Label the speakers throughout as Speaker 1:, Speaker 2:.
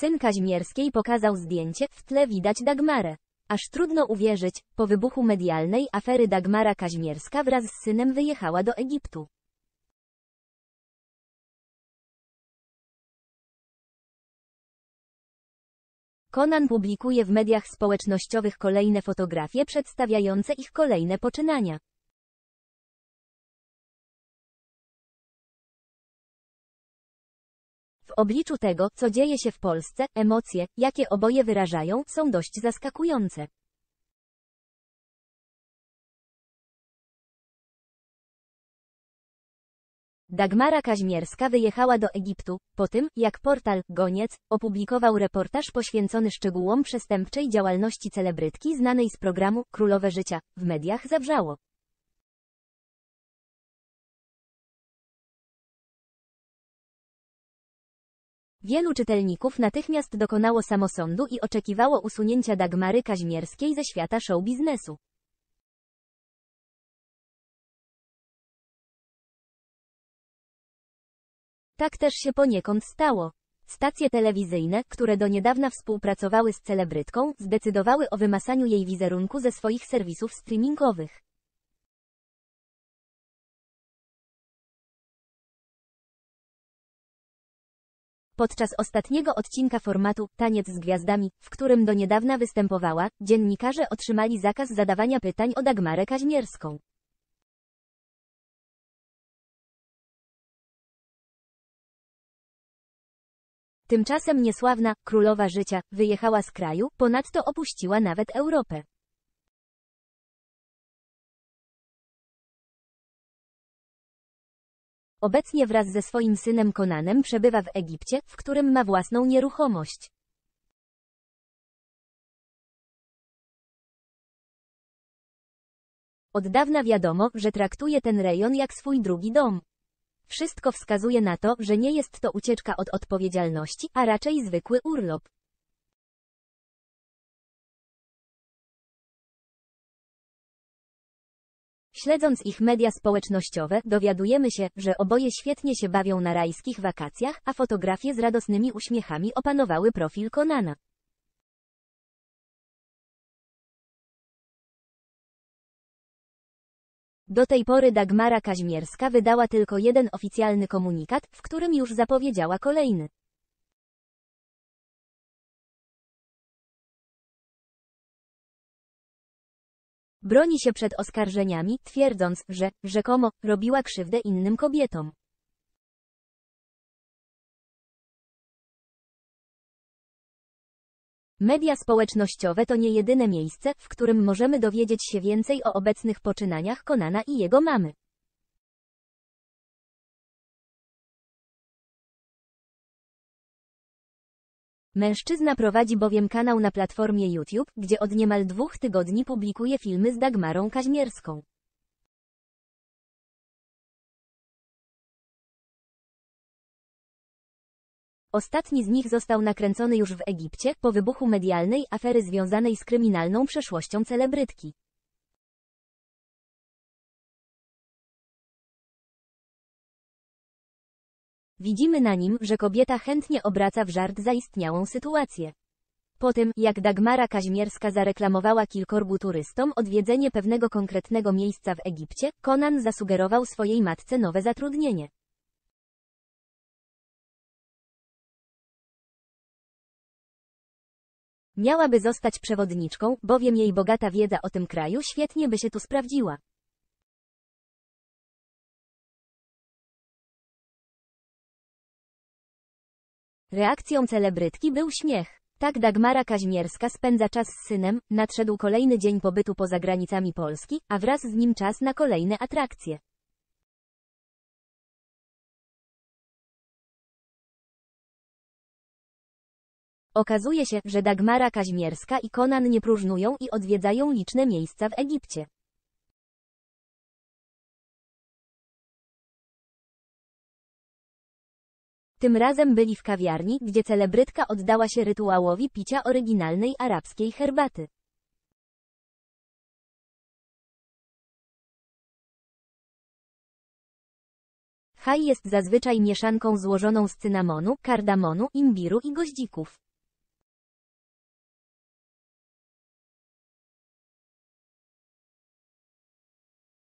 Speaker 1: Syn Kaźmierskiej pokazał zdjęcie, w tle widać Dagmarę. Aż trudno uwierzyć, po wybuchu medialnej afery Dagmara Kaźmierska wraz z synem wyjechała do Egiptu. Konan publikuje w mediach społecznościowych kolejne fotografie przedstawiające ich kolejne poczynania. obliczu tego, co dzieje się w Polsce, emocje, jakie oboje wyrażają, są dość zaskakujące. Dagmara Kaźmierska wyjechała do Egiptu, po tym, jak portal Goniec opublikował reportaż poświęcony szczegółom przestępczej działalności celebrytki znanej z programu Królowe Życia, w mediach zawrzało. Wielu czytelników natychmiast dokonało samosądu i oczekiwało usunięcia Dagmary Kaźmierskiej ze świata show biznesu. Tak też się poniekąd stało. Stacje telewizyjne, które do niedawna współpracowały z celebrytką, zdecydowały o wymasaniu jej wizerunku ze swoich serwisów streamingowych. Podczas ostatniego odcinka formatu Taniec z gwiazdami, w którym do niedawna występowała, dziennikarze otrzymali zakaz zadawania pytań o Dagmarę Kaźmierską. Tymczasem niesławna, królowa życia, wyjechała z kraju, ponadto opuściła nawet Europę. Obecnie wraz ze swoim synem Konanem przebywa w Egipcie, w którym ma własną nieruchomość. Od dawna wiadomo, że traktuje ten rejon jak swój drugi dom. Wszystko wskazuje na to, że nie jest to ucieczka od odpowiedzialności, a raczej zwykły urlop. Śledząc ich media społecznościowe, dowiadujemy się, że oboje świetnie się bawią na rajskich wakacjach, a fotografie z radosnymi uśmiechami opanowały profil Konana. Do tej pory Dagmara Kaźmierska wydała tylko jeden oficjalny komunikat, w którym już zapowiedziała kolejny. Broni się przed oskarżeniami, twierdząc, że, rzekomo, robiła krzywdę innym kobietom. Media społecznościowe to nie jedyne miejsce, w którym możemy dowiedzieć się więcej o obecnych poczynaniach Konana i jego mamy. Mężczyzna prowadzi bowiem kanał na platformie YouTube, gdzie od niemal dwóch tygodni publikuje filmy z Dagmarą Kaźmierską. Ostatni z nich został nakręcony już w Egipcie po wybuchu medialnej afery związanej z kryminalną przeszłością celebrytki. Widzimy na nim, że kobieta chętnie obraca w żart zaistniałą sytuację. Po tym, jak Dagmara Kaźmierska zareklamowała kilkorbu turystom odwiedzenie pewnego konkretnego miejsca w Egipcie, Conan zasugerował swojej matce nowe zatrudnienie. Miałaby zostać przewodniczką, bowiem jej bogata wiedza o tym kraju świetnie by się tu sprawdziła. Reakcją celebrytki był śmiech. Tak Dagmara Kaźmierska spędza czas z synem, nadszedł kolejny dzień pobytu poza granicami Polski, a wraz z nim czas na kolejne atrakcje. Okazuje się, że Dagmara Kaźmierska i Konan nie próżnują i odwiedzają liczne miejsca w Egipcie. Tym razem byli w kawiarni, gdzie celebrytka oddała się rytuałowi picia oryginalnej arabskiej herbaty. Chaj jest zazwyczaj mieszanką złożoną z cynamonu, kardamonu, imbiru i goździków.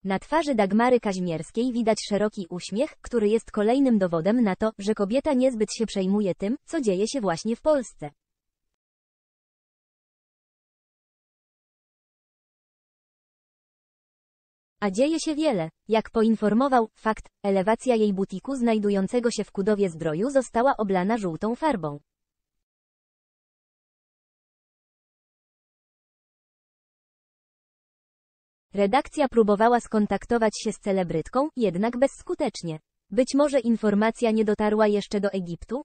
Speaker 1: Na twarzy Dagmary Kaźmierskiej widać szeroki uśmiech, który jest kolejnym dowodem na to, że kobieta niezbyt się przejmuje tym, co dzieje się właśnie w Polsce. A dzieje się wiele. Jak poinformował, fakt, elewacja jej butiku znajdującego się w Kudowie Zdroju została oblana żółtą farbą. Redakcja próbowała skontaktować się z celebrytką, jednak bezskutecznie. Być może informacja nie dotarła jeszcze do Egiptu?